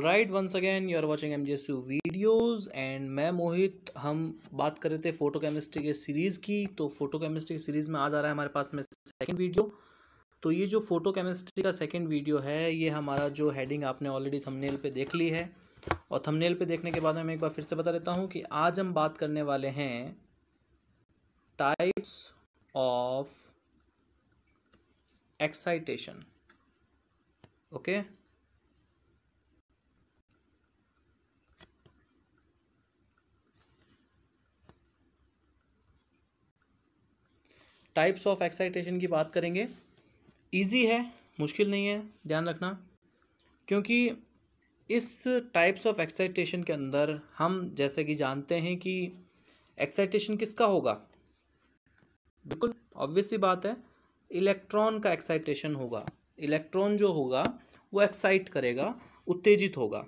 Alright once again you are watching M J videos and मैं मोहित हम बात कर रहे थे फोटो केमिस्ट्री के सीरीज़ की तो फोटो केमिस्ट्री की सीरीज़ में आज आ रहा है हमारे पास में सेकेंड वीडियो तो ये जो फोटो केमिस्ट्री का सेकेंड वीडियो है ये हमारा जो हेडिंग आपने ऑलरेडी थंबनेल पे देख ली है और थमनेल पर देखने के बाद मैं एक बार फिर से बता देता हूँ कि आज हम बात करने वाले हैं types of excitation okay okay? Types of excitation की बात करेंगे ईजी है मुश्किल नहीं है ध्यान रखना क्योंकि इस टाइप्स ऑफ एक्साइटेशन के अंदर हम जैसे कि जानते हैं कि एक्साइटेशन किसका होगा बिल्कुल ऑब्वियस सी बात है इलेक्ट्रॉन का एक्साइटेशन होगा इलेक्ट्रॉन जो होगा वो एक्साइट करेगा उत्तेजित होगा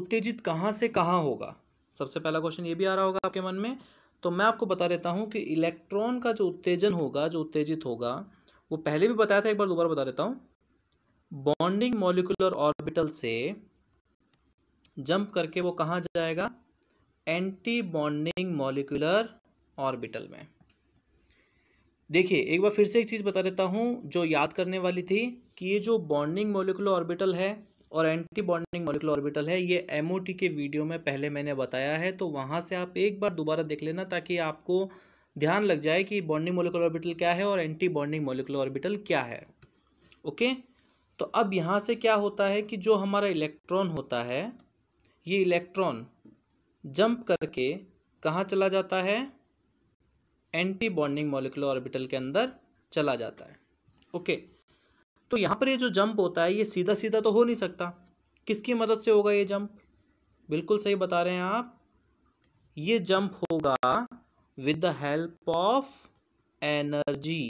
उत्तेजित कहाँ से कहाँ होगा सबसे पहला क्वेश्चन ये भी आ रहा होगा आपके मन में तो मैं आपको बता देता हूँ कि इलेक्ट्रॉन का जो उत्तेजन होगा जो उत्तेजित होगा वो पहले भी बताया था एक बार दोबारा बता देता हूँ बॉन्डिंग मॉलिकुलर ऑर्बिटल से जंप करके वो कहाँ जाएगा एंटी बॉन्डिंग मॉलिकुलर ऑर्बिटल में देखिए एक बार फिर से एक चीज़ बता देता हूँ जो याद करने वाली थी कि ये जो बॉन्डिंग मॉलिकुलर ऑर्बिटल है और एंटी बॉन्डिंग मोलिकुलर ऑर्बिटल है ये एम के वीडियो में पहले मैंने बताया है तो वहाँ से आप एक बार दोबारा देख लेना ताकि आपको ध्यान लग जाए कि बॉन्डिंग मोलिकुलर ऑर्बिटल क्या है और एंटी बॉन्डिंग मोलिकुलर ऑर्बिटल क्या है ओके तो अब यहाँ से क्या होता है कि जो हमारा इलेक्ट्रॉन होता है ये इलेक्ट्रॉन जंप करके कहाँ चला जाता है एंटी बॉन्डिंग मोलिकुलर ऑर्बिटल के अंदर चला जाता है ओके okay. तो यहाँ पर ये जो जंप होता है ये सीधा सीधा तो हो नहीं सकता किसकी मदद से होगा ये जंप बिल्कुल सही बता रहे हैं आप ये जंप होगा with the help of energy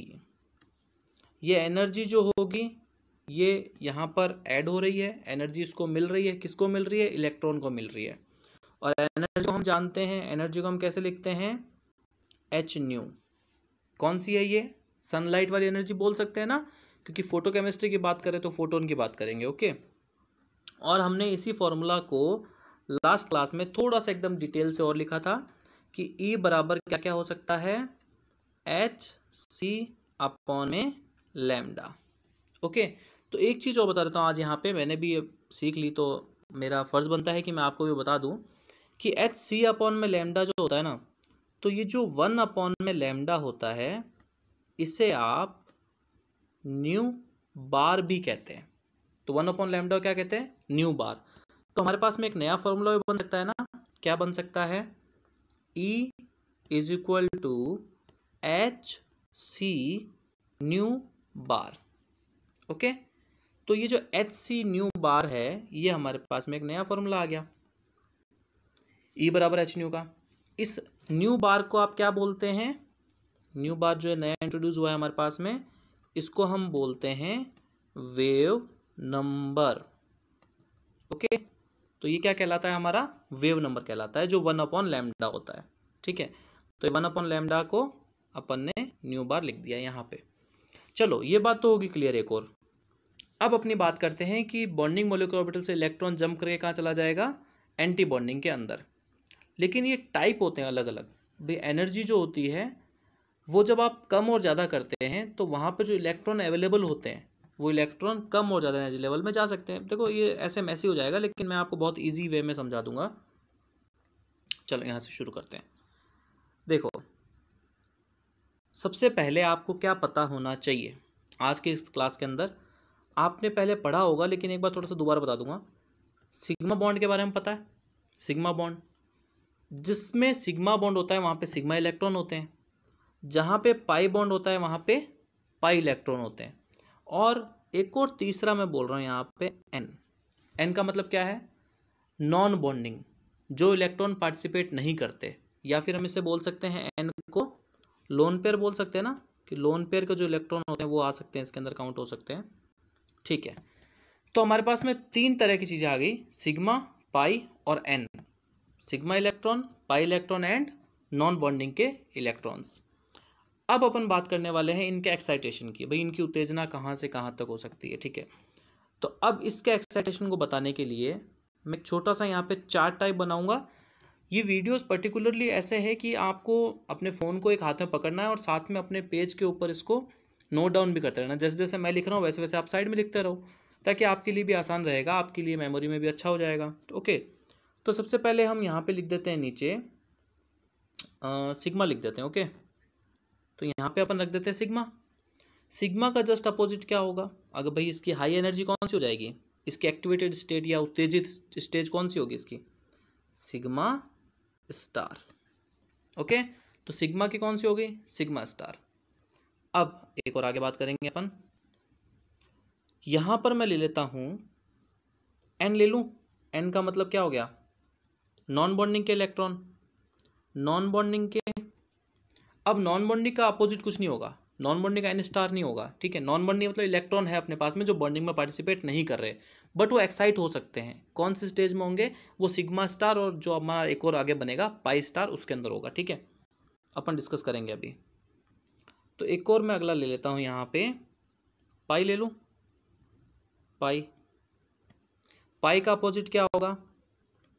ये एनर्जी जो होगी ये यहाँ पर ऐड हो रही है एनर्जी इसको मिल रही है किसको मिल रही है इलेक्ट्रॉन को मिल रही है और एनर्जी को हम जानते हैं एनर्जी को हम कैसे लिखते हैं एच न्यू कौन सी है ये सनलाइट वाली एनर्जी बोल सकते हैं ना क्योंकि फ़ोटो केमिस्ट्री की बात करें तो फोटोन की बात करेंगे ओके और हमने इसी फॉर्मूला को लास्ट क्लास में थोड़ा सा एकदम डिटेल से और लिखा था कि ई e बराबर क्या क्या हो सकता है एच सी अपॉन में लैमडा ओके तो एक चीज़ और बता देता हूँ आज यहाँ पे मैंने भी सीख ली तो मेरा फ़र्ज़ बनता है कि मैं आपको भी बता दूँ कि एच सी अपॉन में लैमडा जो होता है ना तो ये जो वन अपॉन में लैमडा होता है इसे आप न्यू बार भी कहते हैं तो वन अपॉन लेमडा क्या कहते हैं न्यू बार तो हमारे पास में एक नया फॉर्मूला भी बन सकता है ना क्या बन सकता है E is equal to H C nu bar okay तो ये जो एच सी न्यू बार है ये हमारे पास में एक नया फॉर्मूला आ गया ई e बराबर एच न्यू का इस न्यू बार को आप क्या बोलते हैं न्यू बार जो है नया इंट्रोड्यूस हुआ है हमारे पास में इसको हम बोलते हैं वेव नंबर ओके तो ये क्या कहलाता है हमारा वेव नंबर कहलाता है जो वन अपॉन लैमडा होता है ठीक है तो वन अपॉन लैमडा को अपन ने न्यू बार लिख दिया यहाँ पे चलो ये बात तो होगी क्लियर एक और अब अपनी बात करते हैं कि बॉन्डिंग मोलिकुलर ऑर्बिटल से इलेक्ट्रॉन जंप करके कहाँ चला जाएगा एंटी बॉन्डिंग के अंदर लेकिन ये टाइप होते हैं अलग अलग भाई एनर्जी जो होती है वो जब आप कम और ज़्यादा करते हैं तो वहाँ पर जो इलेक्ट्रॉन अवेलेबल होते हैं वो इलेक्ट्रॉन कम और ज़्यादा एनर्जी लेवल में जा सकते हैं देखो ये ऐसे मैसी हो जाएगा लेकिन मैं आपको बहुत ईजी वे में समझा दूंगा चलो यहाँ से शुरू करते हैं देखो सबसे पहले आपको क्या पता होना चाहिए आज के इस क्लास के अंदर आपने पहले पढ़ा होगा लेकिन एक बार थोड़ा सा दोबारा बता दूंगा सिग्मा बॉन्ड के बारे में पता है सिग्मा बॉन्ड जिसमें सिग्मा बॉन्ड होता है वहाँ पे सिग्मा इलेक्ट्रॉन होते हैं जहाँ पे पाई बॉन्ड होता है वहाँ पे पाई इलेक्ट्रॉन होते हैं और एक और तीसरा मैं बोल रहा हूँ यहाँ पे एन एन का मतलब क्या है नॉन बॉन्डिंग जो इलेक्ट्रॉन पार्टिसिपेट नहीं करते या फिर हम इसे बोल सकते हैं एन को लोन पेयर बोल सकते हैं ना कि लोन पेयर के जो इलेक्ट्रॉन होते हैं वो आ सकते हैं इसके अंदर काउंट हो सकते हैं ठीक है तो हमारे पास में तीन तरह की चीज़ें आ गई सिग्मा पाई और N sigma electron pi electron and non bonding के इलेक्ट्रॉन्स अब अपन बात करने वाले हैं इनके एक्साइटेशन की भाई इनकी उत्तेजना कहाँ से कहाँ तक हो सकती है ठीक है तो अब इसके एक्साइटेशन को बताने के लिए मैं छोटा सा यहाँ पे चार्ट टाइप बनाऊँगा ये वीडियोस पर्टिकुलरली ऐसे है कि आपको अपने फ़ोन को एक हाथ में पकड़ना है और साथ में अपने पेज के ऊपर इसको नोट डाउन भी करते रहना जैसे जैसे मैं लिख रहा हूँ वैसे वैसे आप साइड में लिखते रहो ताकि आपके लिए भी आसान रहेगा आपके लिए मेमोरी में भी अच्छा हो जाएगा ओके तो सबसे पहले हम यहाँ पर लिख देते हैं नीचे सिग्मा लिख देते हैं ओके तो यहाँ पे अपन रख देते हैं सिग्मा सिग्मा का जस्ट अपोजिट क्या होगा अगर भाई इसकी हाई एनर्जी कौन सी हो जाएगी इसकी एक्टिवेटेड स्टेट या उत्तेजित स्टेज कौन सी होगी इसकी सिग्मा स्टार ओके तो सिग्मा की कौन सी होगी सिग्मा स्टार अब एक और आगे बात करेंगे अपन यहां पर मैं ले लेता हूं एन ले लू एन का मतलब क्या हो गया नॉन बॉन्डिंग के इलेक्ट्रॉन नॉन बॉन्डिंग के अब नॉन बॉन्डिंग का अपोजिट कुछ नहीं होगा नॉन बॉन्डिंग एन स्टार नहीं होगा ठीक है नॉन बॉन्डिंग मतलब इलेक्ट्रॉन है अपने पास में जो बॉन्डिंग में पार्टिसिपेट नहीं कर रहे बट वो एक्साइट हो सकते हैं कौन से स्टेज में होंगे वो सिग्मा स्टार और जो हमारा एक और आगे बनेगा पाई स्टार उसके अंदर होगा ठीक है अपन डिस्कस करेंगे अभी तो एक और मैं अगला ले लेता हूँ यहाँ पे पाई ले लूँ पाई पाई का अपोजिट क्या होगा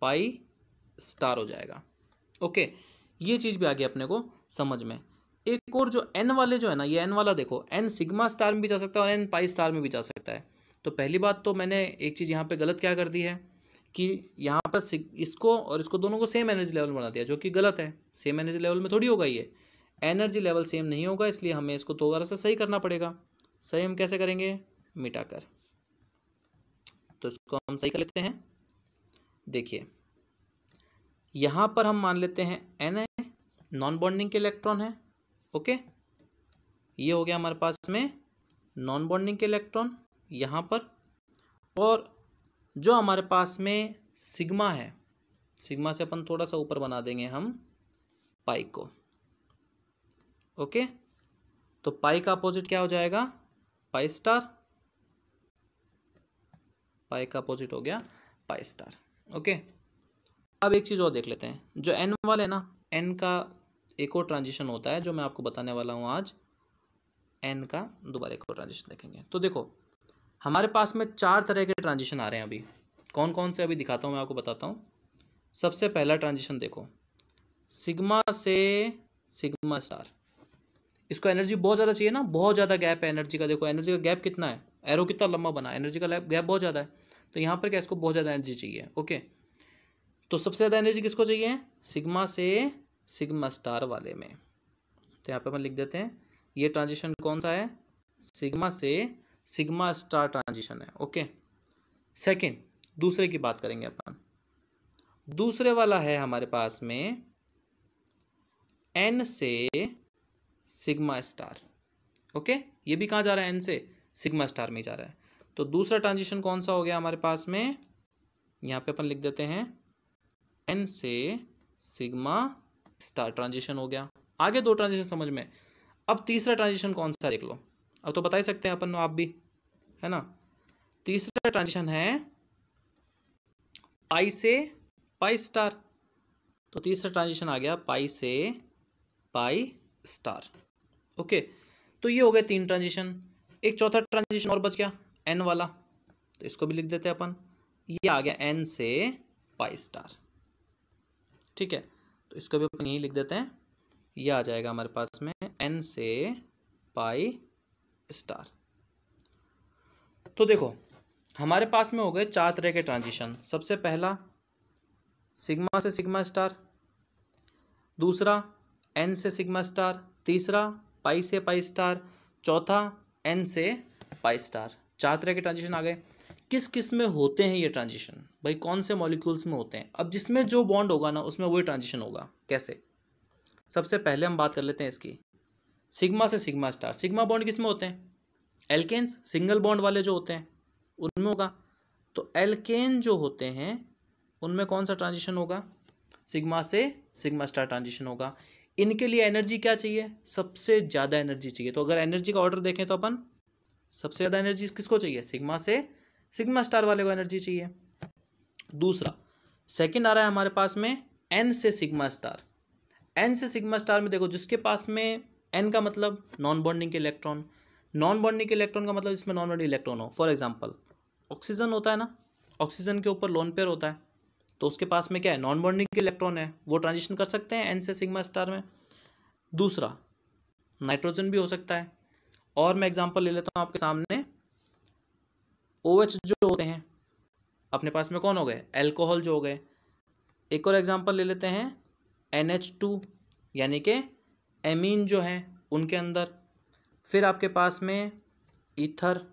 पाई स्टार हो जाएगा ओके ये चीज़ भी आ गई अपने को समझ में एक और जो एन वाले जो है ना ये एन वाला देखो एन सिग्मा स्टार में भी जा सकता है और एन पाई स्टार में भी जा सकता है तो पहली बात तो मैंने एक चीज़ यहाँ पर गलत क्या कर दी है कि यहाँ पर इसको और इसको दोनों को सेम एनर्जी लेवल बना दिया जो कि गलत है सेम एनर्जी लेवल में थोड़ी होगा ये एनर्जी लेवल सेम नहीं होगा इसलिए हमें इसको दोबारा से सही करना पड़ेगा सही हम कैसे करेंगे मिटाकर तो इसको हम सही कर लेते हैं देखिए यहाँ पर हम मान लेते हैं एन है नॉन बॉन्डिंग के इलेक्ट्रॉन है ओके ये हो गया हमारे पास में नॉन बॉन्डिंग के इलेक्ट्रॉन यहाँ पर और जो हमारे पास में सिग्मा है सिग्मा से अपन थोड़ा सा ऊपर बना देंगे हम पाई को ओके तो पाई का अपोजिट क्या हो जाएगा पाई स्टार पाई का अपोजिट हो गया पाई स्टार ओके अब एक चीज़ और देख लेते हैं जो एन वाले ना एन का एक और ट्रांजिशन होता है जो मैं आपको बताने वाला हूँ आज एन का दोबारा एक और ट्रांजिशन देखेंगे तो देखो हमारे पास में चार तरह के ट्रांजिशन आ रहे हैं अभी कौन कौन से अभी दिखाता हूँ मैं आपको बताता हूँ सबसे पहला ट्रांजिशन देखो सिग्मा से सिग्मा स्टार इसको एनर्जी बहुत ज़्यादा चाहिए ना बहुत ज़्यादा गैप है एनर्जी का देखो एनर्जी का गैप कितना है एरो कितना लंबा बना एनर्जी का गैप बहुत ज़्यादा है तो यहाँ पर क्या इसको बहुत ज़्यादा एनर्जी चाहिए ओके तो सबसे ज़्यादा एनर्जी किसको चाहिए सिग्मा से सिग्मा स्टार वाले में तो यहाँ पे हम लिख देते हैं ये ट्रांजिशन कौन सा है सिग्मा से सिग्मा स्टार ट्रांजिशन है ओके सेकंड दूसरे की बात करेंगे अपन दूसरे वाला है हमारे पास में एन से सिग्मा स्टार ओके ये भी कहाँ जा रहा है एन से सिग्मा स्टार में जा रहा है तो दूसरा ट्रांजिशन कौन सा हो गया हमारे पास में यहाँ पे अपन लिख देते हैं एन से सिग्मा स्टार ट्रांजिशन हो गया आगे दो ट्रांजिशन समझ में अब तीसरा ट्रांजिशन कौन सा देख लो अब तो बता ही सकते हैं अपन आप भी है ना तीसरा ट्रांजिशन है पाई से पाई स्टार तो तीसरा ट्रांजिशन आ गया पाई से पाई स्टार ओके तो ये हो गए तीन ट्रांजिशन एक चौथा ट्रांजिशन और बच गया एन वाला तो इसको भी लिख देते हैं अपन ये आ गया एन से पाई स्टार ठीक है तो इसको भी अपन यही लिख देते हैं ये आ जाएगा हमारे पास में एन से पाई स्टार तो देखो हमारे पास में हो गए चार तरह के ट्रांजिशन सबसे पहला सिग्मा से सिग्मा स्टार दूसरा एन से सिग्मा स्टार तीसरा पाई से पाई स्टार चौथा एन से पाई स्टार चार तरह के ट्रांजिशन आ गए किस किस में होते हैं ये ट्रांजिशन भाई कौन से मॉलिक्यूल्स में होते हैं अब जिसमें जो बॉन्ड होगा ना उसमें वही ट्रांजिशन होगा कैसे सबसे पहले हम बात कर लेते हैं इसकी सिग्मा से सिग्मा स्टार सिग्मा बॉन्ड किस में होते हैं एल्केन्स सिंगल बॉन्ड वाले जो होते हैं उनमें होगा तो एल्केन जो होते हैं उनमें कौन सा ट्रांजिशन होगा सिग्मा से सिग्मा स्टार ट्रांजिशन होगा इनके लिए एनर्जी क्या चाहिए सबसे ज़्यादा एनर्जी चाहिए तो अगर एनर्जी का ऑर्डर देखें तो अपन सबसे ज़्यादा एनर्जी किसको चाहिए सिग्मा से सिग्मा स्टार वाले को एनर्जी चाहिए दूसरा सेकंड आ रहा है हमारे पास में एन से सिग्मा स्टार एन से सिग्मा स्टार में देखो जिसके पास में एन का मतलब नॉन बॉन्डिंग के इलेक्ट्रॉन नॉन बॉन्डिंग के इलेक्ट्रॉन का मतलब इसमें नॉन बॉन्डिंग इलेक्ट्रॉन हो फॉर एग्जाम्पल ऑक्सीजन होता है ना ऑक्सीजन के ऊपर लोन पेयर होता है तो उसके पास में क्या है नॉन बॉन्डिंग के इलेक्ट्रॉन है वो ट्रांजिशन कर सकते हैं एन से सिग्मा स्टार में दूसरा नाइट्रोजन भी हो सकता है और मैं एग्जाम्पल ले लेता हूँ आपके सामने ओ OH जो होते हैं अपने पास में कौन हो गए एल्कोहल जो हो गए एक और एग्जांपल ले लेते हैं एन एच टू यानी कि एमीन जो हैं उनके अंदर फिर आपके पास में ईथर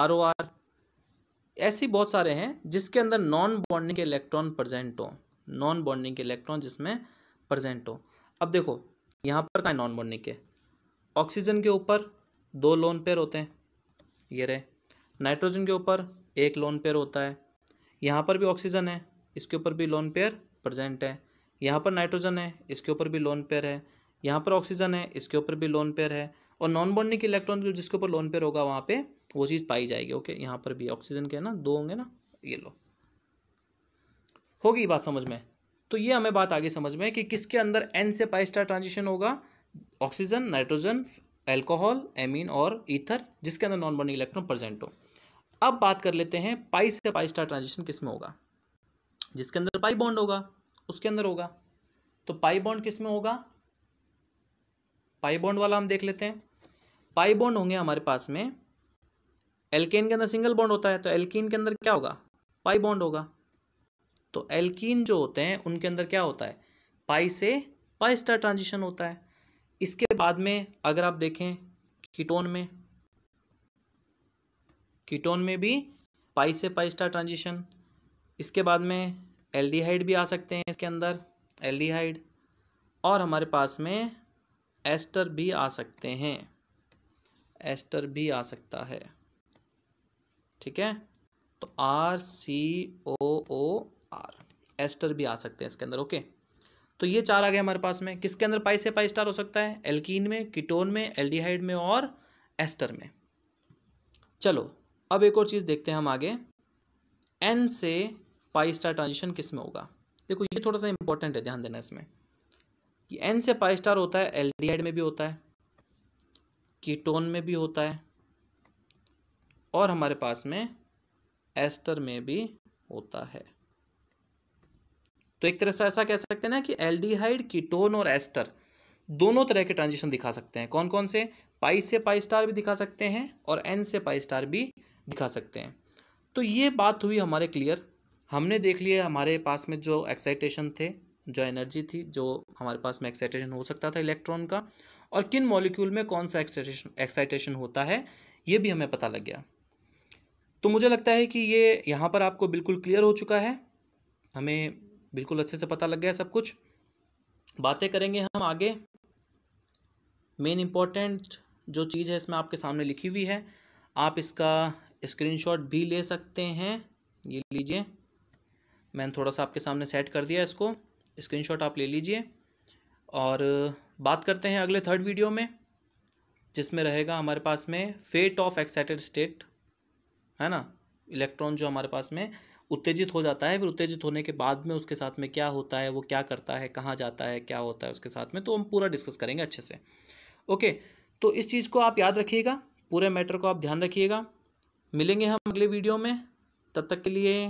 आर ओ आर ऐसे बहुत सारे हैं जिसके अंदर नॉन बॉन्डिंग के इलेक्ट्रॉन प्रजेंट हो नॉन बॉन्डिंग के इलेक्ट्रॉन जिसमें प्रजेंट हो अब देखो यहाँ पर कहा नॉन बॉन्डिंग के ऑक्सीजन के ऊपर दो लोन पेयर होते हैं ये रहे नाइट्रोजन के ऊपर एक लोन पेयर होता है यहाँ पर भी ऑक्सीजन है इसके ऊपर भी लोन पेयर प्रजेंट है यहाँ पर नाइट्रोजन है इसके ऊपर भी लोन पेयर है यहाँ पर ऑक्सीजन है इसके ऊपर भी लोन पेयर है और नॉन बॉन्डिंग इलेक्ट्रॉन जिसके ऊपर लोन पेयर होगा वहाँ पे वो चीज़ पाई जाएगी ओके यहाँ पर भी ऑक्सीजन के है ना दो होंगे ना ये लो होगी बात समझ में तो ये हमें बात आगे समझ में कि किसके अंदर एन से पाई स्टार ट्रांजिशन होगा ऑक्सीजन नाइट्रोजन एल्कोहल एमीन और ईथर जिसके अंदर नॉन बॉन्डिंग इलेक्ट्रॉन प्रेजेंट हो अब बात कर लेते हैं पाई से पाई स्टार ट्रांजिशन किस में होगा जिसके अंदर पाई बॉन्ड होगा उसके अंदर होगा तो पाई बॉन्ड किस में होगा पाई बॉन्ड वाला हम देख लेते हैं पाई बॉन्ड होंगे हमारे पास में एल्केन के अंदर सिंगल बॉन्ड होता है तो एल्कीन के अंदर क्या होगा पाई बॉन्ड होगा तो एल्कीन जो होते हैं उनके अंदर क्या होता है पाई से पाई स्टार ट्रांजिशन होता है इसके बाद में अगर आप देखें कीटोन में कीटोन में भी पाई से पाई स्टार ट्रांजिशन इसके बाद में एल्डिहाइड भी आ सकते हैं इसके अंदर एल्डिहाइड और हमारे पास में एस्टर भी आ सकते हैं एस्टर भी आ सकता है ठीक है तो R C O O R ester भी आ सकते हैं इसके अंदर ओके okay? तो ये चार आ गए हमारे पास में किसके अंदर पाई से पाई स्टार हो सकता है एल्कीन में कीटोन में एल्डिहाइड में और एस्टर में चलो अब एक और चीज़ देखते हैं हम आगे एन से पाई स्टार ट्रांजिशन किस में होगा देखो ये थोड़ा सा इंपॉर्टेंट है ध्यान देना इसमें कि एन से पाई स्टार होता है एल में भी होता है कीटोन में भी होता है और हमारे पास में एस्टर में भी होता है तो एक तरह से ऐसा कह सकते हैं ना कि एल्डिहाइड कीटोन और एस्टर दोनों तरह के ट्रांजिशन दिखा सकते हैं कौन कौन से पाई से पाई स्टार भी दिखा सकते हैं और एन से पाई स्टार भी दिखा सकते हैं तो ये बात हुई हमारे क्लियर हमने देख लिया हमारे पास में जो एक्साइटेशन थे जो एनर्जी थी जो हमारे पास में एक्साइटेशन हो सकता था इलेक्ट्रॉन का और किन मॉलिक्यूल में कौन सा एक्साइटेशन एक्साइटेशन होता है ये भी हमें पता लग गया तो मुझे लगता है कि ये यहाँ पर आपको बिल्कुल क्लियर हो चुका है हमें बिल्कुल अच्छे से पता लग गया सब कुछ बातें करेंगे हम आगे मेन इम्पॉर्टेंट जो चीज़ है इसमें आपके सामने लिखी हुई है आप इसका स्क्रीनशॉट भी ले सकते हैं ये लीजिए मैंने थोड़ा सा आपके सामने सेट कर दिया इसको स्क्रीनशॉट आप ले लीजिए और बात करते हैं अगले थर्ड वीडियो में जिसमें रहेगा हमारे पास में फेट ऑफ एक्साइटेड स्टेट है ना इलेक्ट्रॉन जो हमारे पास में उत्तेजित हो जाता है फिर उत्तेजित होने के बाद में उसके साथ में क्या होता है वो क्या करता है कहाँ जाता है क्या होता है उसके साथ में तो हम पूरा डिस्कस करेंगे अच्छे से ओके तो इस चीज़ को आप याद रखिएगा पूरे मैटर को आप ध्यान रखिएगा मिलेंगे हम अगले वीडियो में तब तक के लिए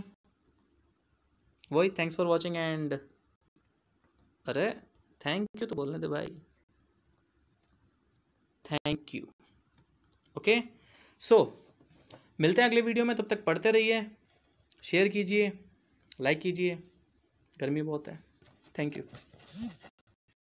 वही थैंक्स फॉर वॉचिंग एंड अरे थैंक यू तो बोलने दे भाई थैंक यू ओके सो मिलते हैं अगले वीडियो में तब तक पढ़ते रहिए शेयर कीजिए लाइक कीजिए गर्मी बहुत है थैंक यू